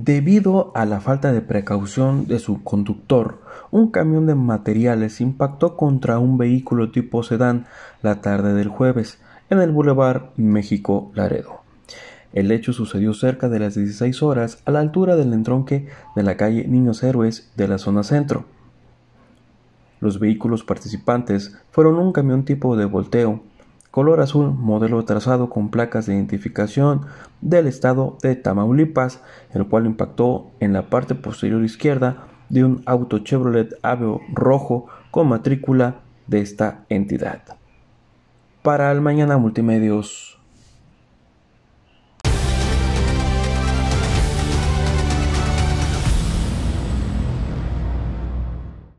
Debido a la falta de precaución de su conductor, un camión de materiales impactó contra un vehículo tipo sedán la tarde del jueves en el Boulevard México Laredo. El hecho sucedió cerca de las 16 horas a la altura del entronque de la calle Niños Héroes de la zona centro. Los vehículos participantes fueron un camión tipo de volteo color azul, modelo trazado con placas de identificación del estado de Tamaulipas, el cual impactó en la parte posterior izquierda de un auto Chevrolet Aveo rojo con matrícula de esta entidad. Para el mañana multimedios.